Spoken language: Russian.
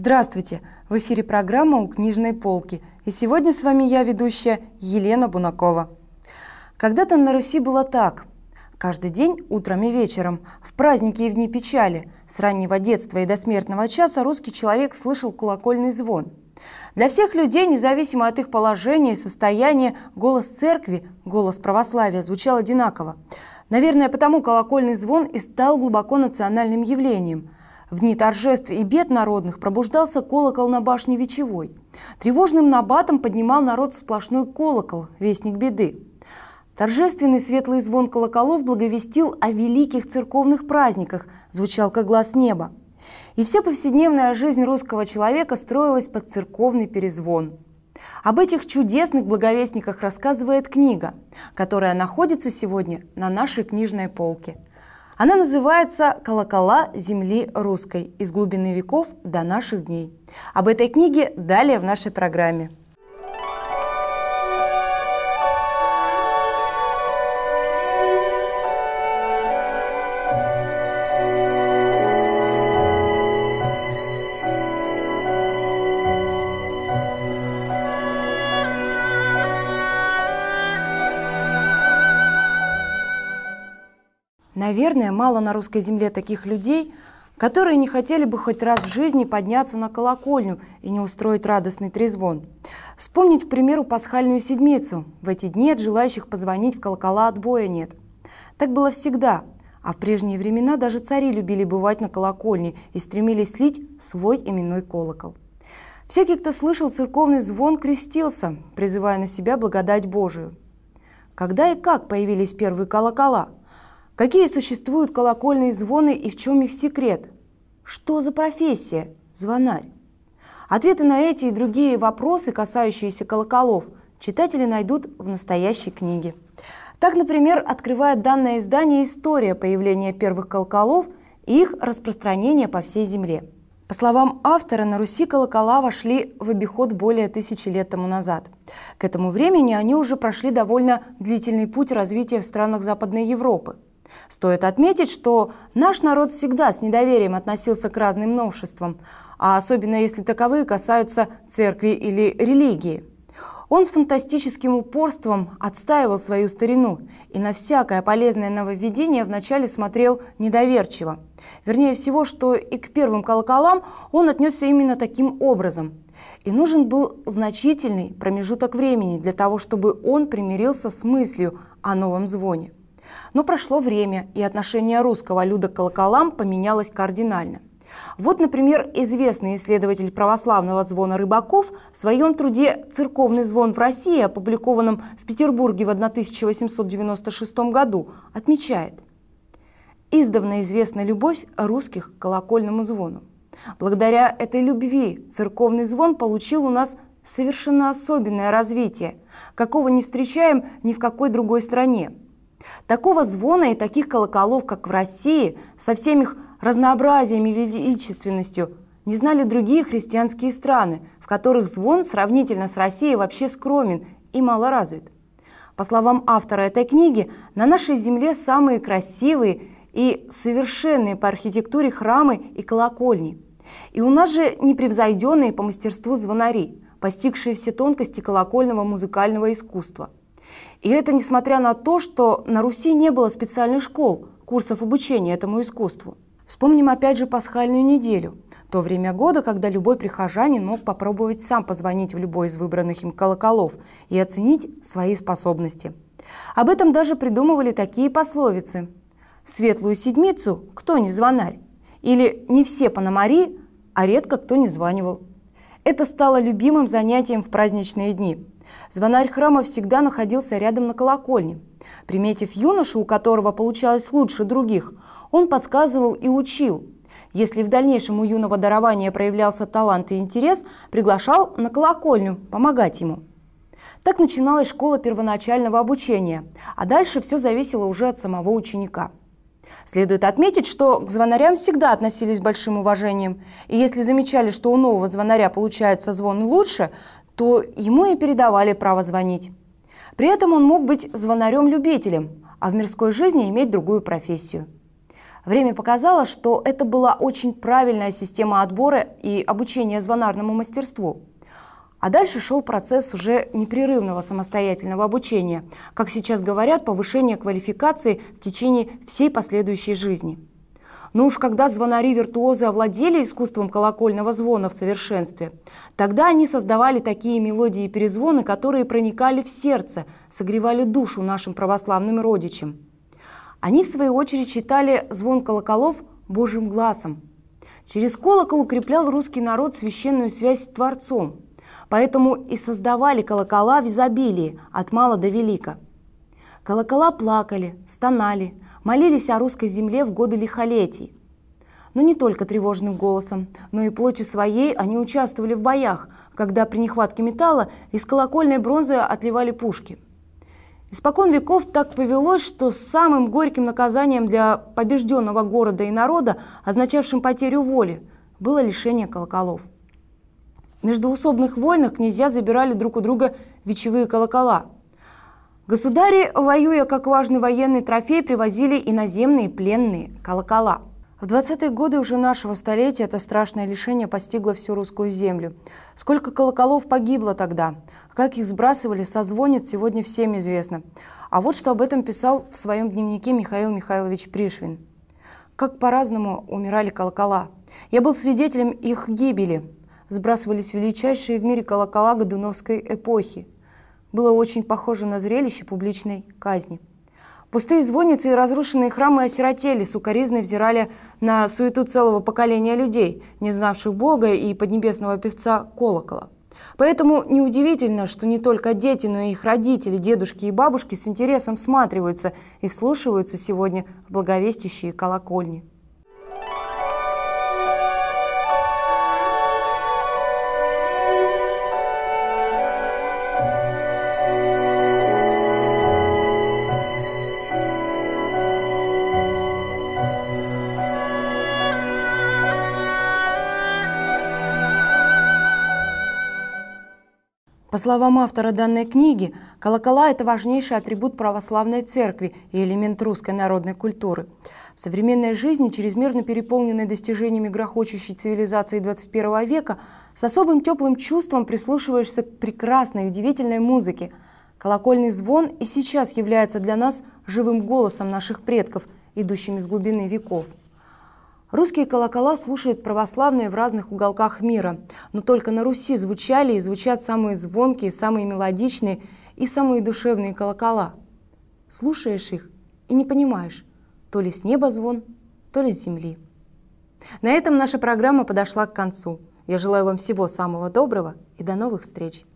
Здравствуйте! В эфире программа «У книжной полки». И сегодня с вами я, ведущая Елена Бунакова. Когда-то на Руси было так. Каждый день, утром и вечером, в праздники и в дни печали, с раннего детства и до смертного часа русский человек слышал колокольный звон. Для всех людей, независимо от их положения и состояния, голос церкви, голос православия звучал одинаково. Наверное, потому колокольный звон и стал глубоко национальным явлением – в дни торжеств и бед народных пробуждался колокол на башне Вечевой. Тревожным набатом поднимал народ сплошной колокол, вестник беды. Торжественный светлый звон колоколов благовестил о великих церковных праздниках, звучал как глаз неба. И вся повседневная жизнь русского человека строилась под церковный перезвон. Об этих чудесных благовестниках рассказывает книга, которая находится сегодня на нашей книжной полке – она называется «Колокола земли русской. Из глубины веков до наших дней». Об этой книге далее в нашей программе. Наверное, мало на русской земле таких людей, которые не хотели бы хоть раз в жизни подняться на колокольню и не устроить радостный трезвон. Вспомнить, к примеру, пасхальную седмицу. В эти дни от желающих позвонить в колокола отбоя нет. Так было всегда. А в прежние времена даже цари любили бывать на колокольне и стремились слить свой именной колокол. Всякий, кто слышал церковный звон, крестился, призывая на себя благодать Божию. Когда и как появились первые колокола – Какие существуют колокольные звоны и в чем их секрет? Что за профессия звонарь? Ответы на эти и другие вопросы, касающиеся колоколов, читатели найдут в настоящей книге. Так, например, открывает данное издание история появления первых колоколов и их распространения по всей Земле. По словам автора, на Руси колокола вошли в обиход более тысячи лет тому назад. К этому времени они уже прошли довольно длительный путь развития в странах Западной Европы – Стоит отметить, что наш народ всегда с недоверием относился к разным новшествам, а особенно если таковые касаются церкви или религии. Он с фантастическим упорством отстаивал свою старину и на всякое полезное нововведение вначале смотрел недоверчиво. Вернее всего, что и к первым колоколам он отнесся именно таким образом. И нужен был значительный промежуток времени для того, чтобы он примирился с мыслью о новом звоне. Но прошло время, и отношение русского люда к колоколам поменялось кардинально. Вот, например, известный исследователь православного звона Рыбаков в своем труде «Церковный звон в России», опубликованном в Петербурге в 1896 году, отмечает «Издавна известна любовь русских к колокольному звону. Благодаря этой любви церковный звон получил у нас совершенно особенное развитие, какого не встречаем ни в какой другой стране – Такого звона и таких колоколов, как в России, со всеми их разнообразием и величественностью, не знали другие христианские страны, в которых звон сравнительно с Россией вообще скромен и мало развит. По словам автора этой книги, на нашей земле самые красивые и совершенные по архитектуре храмы и колокольни. И у нас же непревзойденные по мастерству звонари, постигшие все тонкости колокольного музыкального искусства – и это несмотря на то, что на Руси не было специальных школ, курсов обучения этому искусству. Вспомним опять же пасхальную неделю, то время года, когда любой прихожанин мог попробовать сам позвонить в любой из выбранных им колоколов и оценить свои способности. Об этом даже придумывали такие пословицы. «В светлую седмицу кто не звонарь?» или «Не все пономари, а редко кто не званивал». Это стало любимым занятием в праздничные дни. Звонарь храма всегда находился рядом на колокольне. Приметив юношу, у которого получалось лучше других, он подсказывал и учил. Если в дальнейшем у юного дарования проявлялся талант и интерес, приглашал на колокольню помогать ему. Так начиналась школа первоначального обучения, а дальше все зависело уже от самого ученика. Следует отметить, что к звонарям всегда относились с большим уважением, и если замечали, что у нового звонаря получается звон лучше, то ему и передавали право звонить. При этом он мог быть звонарем-любителем, а в мирской жизни иметь другую профессию. Время показало, что это была очень правильная система отбора и обучения звонарному мастерству – а дальше шел процесс уже непрерывного самостоятельного обучения, как сейчас говорят, повышение квалификации в течение всей последующей жизни. Но ну уж когда звонари-виртуозы овладели искусством колокольного звона в совершенстве, тогда они создавали такие мелодии и перезвоны, которые проникали в сердце, согревали душу нашим православным родичам. Они, в свою очередь, читали звон колоколов Божьим глазом. Через колокол укреплял русский народ священную связь с Творцом – Поэтому и создавали колокола в изобилии, от мала до велика. Колокола плакали, стонали, молились о русской земле в годы лихолетий. Но не только тревожным голосом, но и плотью своей они участвовали в боях, когда при нехватке металла из колокольной бронзы отливали пушки. Испокон веков так повелось, что самым горьким наказанием для побежденного города и народа, означавшим потерю воли, было лишение колоколов. В междуусобных войнах князья забирали друг у друга вечевые колокола. Государи, воюя как важный военный трофей, привозили иноземные пленные колокола. В 20-е годы уже нашего столетия это страшное лишение постигло всю русскую землю. Сколько колоколов погибло тогда, как их сбрасывали со сегодня всем известно. А вот что об этом писал в своем дневнике Михаил Михайлович Пришвин. Как по-разному умирали колокола. Я был свидетелем их гибели – сбрасывались величайшие в мире колокола Годуновской эпохи. Было очень похоже на зрелище публичной казни. Пустые звонницы и разрушенные храмы осиротели, сукоризно взирали на суету целого поколения людей, не знавших Бога и поднебесного певца колокола. Поэтому неудивительно, что не только дети, но и их родители, дедушки и бабушки с интересом всматриваются и вслушиваются сегодня в благовестящие колокольни. По словам автора данной книги, колокола – это важнейший атрибут православной церкви и элемент русской народной культуры. В современной жизни, чрезмерно переполненной достижениями грохочущей цивилизации 21 века, с особым теплым чувством прислушиваешься к прекрасной и удивительной музыке. Колокольный звон и сейчас является для нас живым голосом наших предков, идущим из глубины веков. Русские колокола слушают православные в разных уголках мира, но только на Руси звучали и звучат самые звонкие, самые мелодичные и самые душевные колокола. Слушаешь их и не понимаешь, то ли с неба звон, то ли с земли. На этом наша программа подошла к концу. Я желаю вам всего самого доброго и до новых встреч!